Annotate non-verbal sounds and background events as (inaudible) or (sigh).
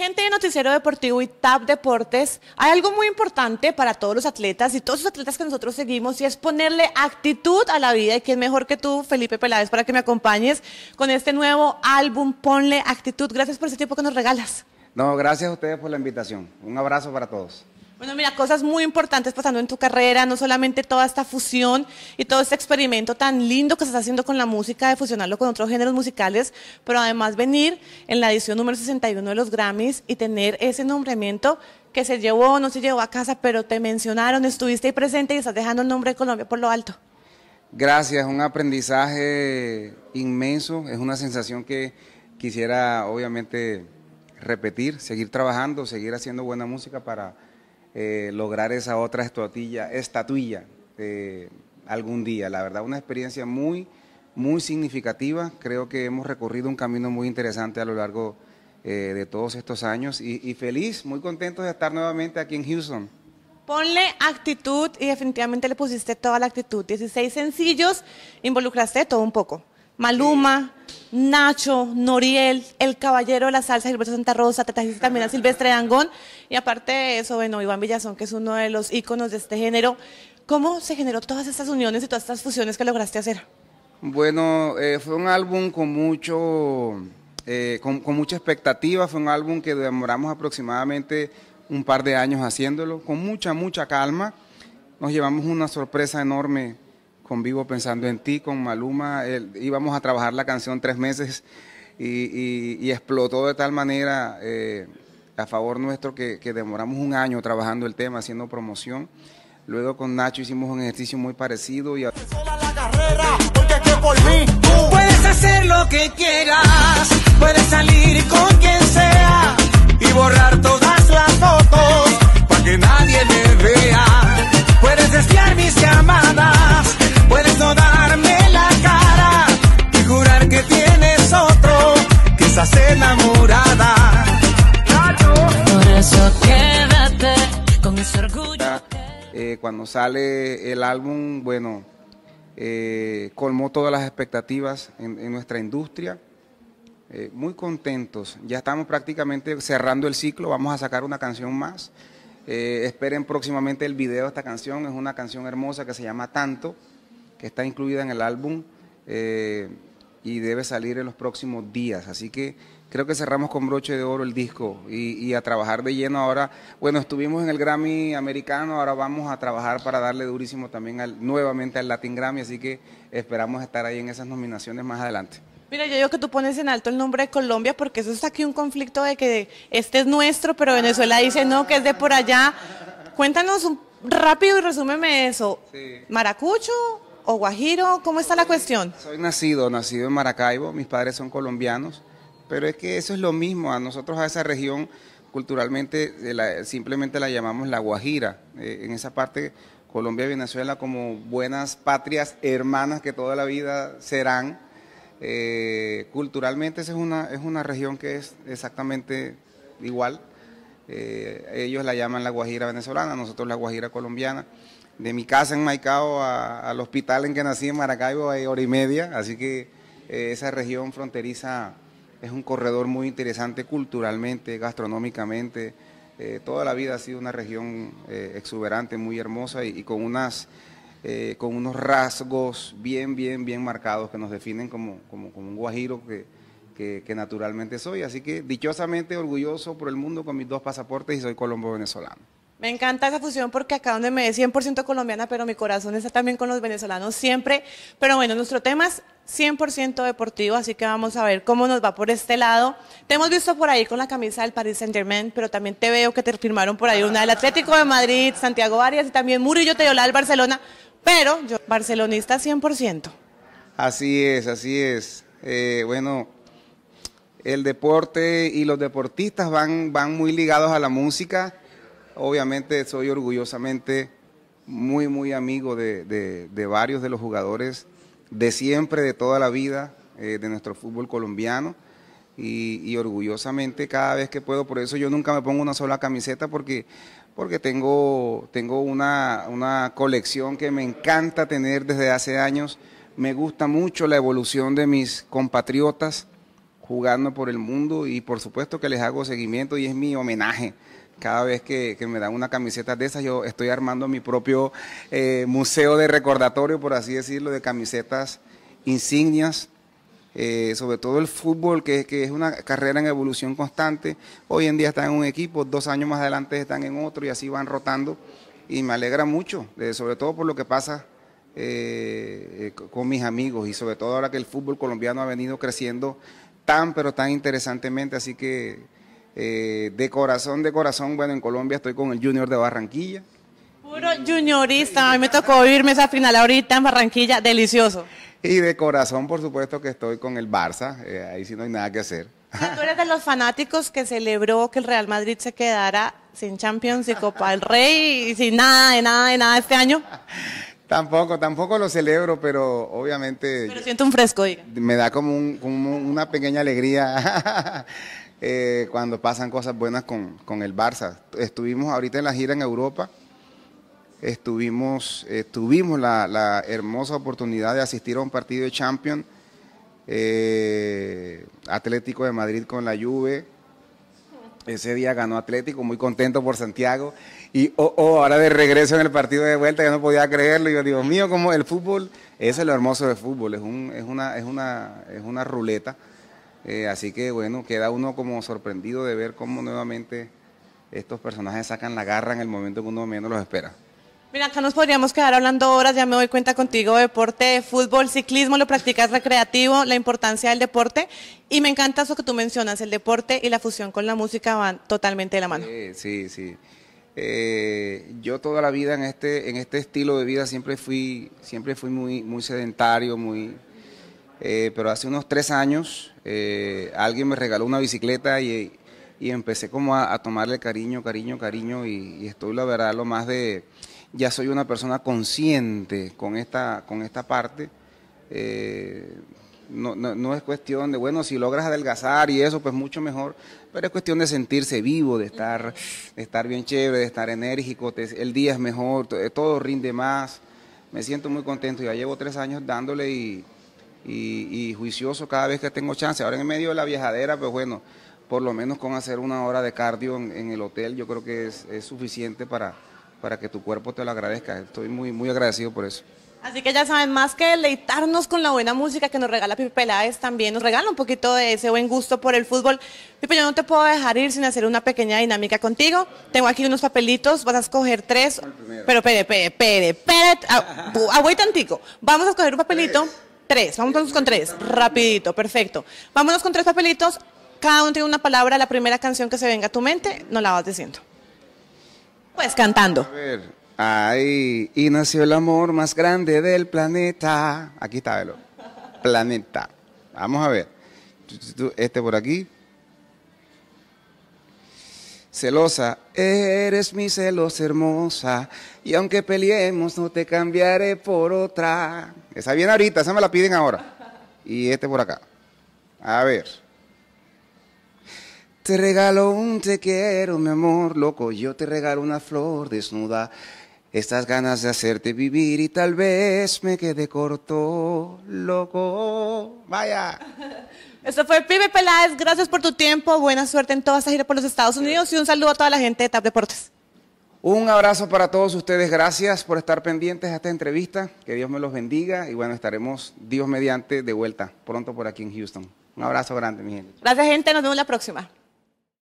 Gente de Noticiero Deportivo y TAP Deportes, hay algo muy importante para todos los atletas y todos los atletas que nosotros seguimos y es ponerle actitud a la vida. Y que es mejor que tú, Felipe Peláez, para que me acompañes con este nuevo álbum, Ponle Actitud. Gracias por ese tiempo que nos regalas. No, gracias a ustedes por la invitación. Un abrazo para todos. Bueno, mira, cosas muy importantes pasando en tu carrera, no solamente toda esta fusión y todo este experimento tan lindo que se está haciendo con la música, de fusionarlo con otros géneros musicales, pero además venir en la edición número 61 de los Grammys y tener ese nombramiento que se llevó no se llevó a casa, pero te mencionaron, estuviste ahí presente y estás dejando el nombre de Colombia por lo alto. Gracias, un aprendizaje inmenso, es una sensación que quisiera obviamente repetir, seguir trabajando, seguir haciendo buena música para eh, lograr esa otra estatuilla, eh, algún día. La verdad, una experiencia muy, muy significativa. Creo que hemos recorrido un camino muy interesante a lo largo eh, de todos estos años y, y, feliz, muy contento de estar nuevamente aquí en Houston. Ponle actitud y definitivamente le pusiste toda la actitud. 16 sencillos, involucraste todo un poco. Maluma, Nacho, Noriel, El Caballero de la Salsa, Gilberto Santa Rosa, te también a Silvestre Dangón y aparte de eso, bueno, Iván Villazón, que es uno de los íconos de este género. ¿Cómo se generó todas estas uniones y todas estas fusiones que lograste hacer? Bueno, eh, fue un álbum con mucho, eh, con mucha expectativa, fue un álbum que demoramos aproximadamente un par de años haciéndolo, con mucha, mucha calma. Nos llevamos una sorpresa enorme con Vivo Pensando en Ti, con Maluma, íbamos a trabajar la canción tres meses y, explotó de tal manera eh, a favor nuestro que, demoramos un año trabajando el tema, haciendo promoción. Luego con Nacho hicimos un ejercicio muy parecido y... Puedes cuando sale el álbum, bueno, eh, colmó todas las expectativas en, nuestra industria. Eh, muy contentos, ya estamos prácticamente cerrando el ciclo, vamos a sacar una canción más. Eh, esperen próximamente el video de esta canción, es una canción hermosa que se llama Tanto, que está incluida en el álbum y debe salir en los próximos días. Así que creo que cerramos con broche de oro el disco y, a trabajar de lleno ahora. Bueno, estuvimos en el Grammy americano, ahora vamos a trabajar para darle durísimo también nuevamente al Latin Grammy, así que esperamos estar ahí en esas nominaciones más adelante. Mira, yo digo que tú pones en alto el nombre de Colombia porque eso está aquí un conflicto de que este es nuestro, pero Venezuela dice no, que es de por allá. Cuéntanos rápido y resúmeme eso. Maracucho, o Guajiro? ¿Cómo está la cuestión? Soy nacido, nacido en Maracaibo, mis padres son colombianos, pero es que eso es lo mismo, a nosotros a esa región culturalmente simplemente la llamamos la Guajira. Eh, en esa parte Colombia y Venezuela como buenas patrias hermanas que toda la vida serán. Eh, culturalmente esa es una, es una región que es exactamente igual. Eh, ellos la llaman la Guajira venezolana, nosotros la Guajira colombiana. De mi casa en Maicao al hospital en que nací en Maracaibo hay hora y media, así que esa región fronteriza es un corredor muy interesante culturalmente, gastronómicamente. Eh, toda la vida ha sido una región eh, exuberante, muy hermosa y, con, unas, eh, con unos rasgos bien, bien, bien marcados que nos definen como, como, como un guajiro que, que, naturalmente soy. Así que dichosamente orgulloso por el mundo con mis dos pasaportes y soy colombo-venezolano. Me encanta esa fusión porque acá donde me ve 100% colombiana, pero mi corazón está también con los venezolanos siempre. Pero bueno, nuestro tema es 100% deportivo, así que vamos a ver cómo nos va por este lado. Te hemos visto por ahí con la camisa del Paris Saint Germain, pero también te veo que te firmaron por ahí una del Atlético de Madrid, Santiago Arias y también Murillo te del Barcelona, pero yo, barcelonista 100%. Así es, así es. Eh, bueno, el deporte y los deportistas van, van muy ligados a la música. Obviamente soy orgullosamente muy, muy amigo de varios de los jugadores de siempre, de toda la vida, eh, de nuestro fútbol colombiano. Y, orgullosamente cada vez que puedo, por eso yo nunca me pongo una sola camiseta porque, porque tengo, tengo una, una colección que me encanta tener desde hace años. Me gusta mucho la evolución de mis compatriotas jugando por el mundo y por supuesto que les hago seguimiento y es mi homenaje cada vez que, me dan una camiseta de esas, yo estoy armando mi propio eh, museo de recordatorio, por así decirlo, de camisetas insignias, eh, sobre todo el fútbol, que, es una carrera en evolución constante. Hoy en día están en un equipo, dos años más adelante están en otro y así van rotando. Y me alegra mucho, eh, sobre todo por lo que pasa con mis amigos y sobre todo ahora que el fútbol colombiano ha venido creciendo tan, pero tan interesantemente. Así que eh, de corazón, de corazón, bueno, en Colombia estoy con el Junior de Barranquilla. Puro juniorista, a mí me tocó irme esa final ahorita en Barranquilla, delicioso. Y de corazón, por supuesto, que estoy con el Barça, eh, ahí sí no hay nada que hacer. Tú eres de los fanáticos que celebró que el Real Madrid se quedara sin Champions y Copa del Rey y sin nada, de nada, de nada este año. (laughs) Tampoco, tampoco lo celebro, pero obviamente... Pero siento un fresco, diga. Me da como, una pequeña alegría (laughs) eh, cuando pasan cosas buenas con, el Barça. Estuvimos ahorita en la gira en Europa, estuvimos, tuvimos la, hermosa oportunidad de asistir a un partido de Champions, eh, Atlético de Madrid con la Juve, ese día ganó Atlético, muy contento por Santiago. Y oh, oh, ahora de regreso en el partido de vuelta, yo no podía creerlo. Y yo, Dios mío, como el fútbol, ese es lo hermoso del fútbol, es, es, una, es, una, es una ruleta. Eh, así que bueno, queda uno como sorprendido de ver cómo nuevamente estos personajes sacan la garra en el momento que uno menos los espera. Mira, acá nos podríamos quedar hablando horas, ya me doy cuenta contigo, deporte, fútbol, ciclismo, lo practicas recreativo, la importancia del deporte y me encanta eso que tú mencionas, el deporte y la fusión con la música van totalmente de la mano. Sí, sí, sí. Eh, yo toda la vida en este, en este estilo de vida siempre fui, siempre fui muy, muy sedentario, muy, eh, pero hace unos tres años eh, alguien me regaló una bicicleta y, y empecé como a, tomarle cariño, cariño, cariño y estoy la verdad lo más de ya soy una persona consciente con esta, con esta parte. Eh, no, es cuestión de, bueno, si logras adelgazar y eso, pues mucho mejor, pero es cuestión de sentirse vivo, de estar, de estar bien chévere, de estar enérgico, el día es mejor, todo rinde más. Me siento muy contento, ya llevo tres años dándole y, juicioso cada vez que tengo chance. Ahora en medio de la viajadera, pues bueno, por lo menos con hacer una hora de cardio en, el hotel, yo creo que es, es suficiente para, para que tu cuerpo te lo agradezca. Estoy muy, muy agradecido por eso. Así que ya saben, más que deleitarnos con la buena música que nos regala Pipe Peláez, también nos regala un poquito de ese buen gusto por el fútbol. Pipe, yo no te puedo dejar ir sin hacer una pequeña dinámica contigo. Tengo aquí unos papelitos, vas a escoger tres. Pero pede, pede, pere, pere, agüita tantico. Vamos a escoger un papelito. Tres, vamos con tres, rapidito, perfecto. Vámonos con tres papelitos, cada uno tiene una palabra, la primera canción que se venga a tu mente, nos la vas diciendo. Pues cantando. A ver, ahí, y nació el amor más grande del planeta. Aquí está, velo. Planeta. Vamos a ver. Este por aquí. Celosa, eres mi celosa hermosa, y aunque peleemos no te cambiaré por otra. Esa viene ahorita, esa me la piden ahora. Y este por acá. A ver. Te regalo un te quiero, mi amor loco, yo te regalo una flor desnuda. Estas ganas de hacerte vivir y tal vez me quede corto, loco. Vaya. (laughs) Eso fue Pibe Peláez, gracias por tu tiempo, buena suerte en todas esta gira por los Estados Unidos y un saludo a toda la gente de TAP Deportes. Un abrazo para todos ustedes, gracias por estar pendientes a esta entrevista, que Dios me los bendiga y bueno, estaremos Dios mediante de vuelta pronto por aquí en Houston. Un abrazo grande, mi gente. Gracias gente, nos vemos la próxima.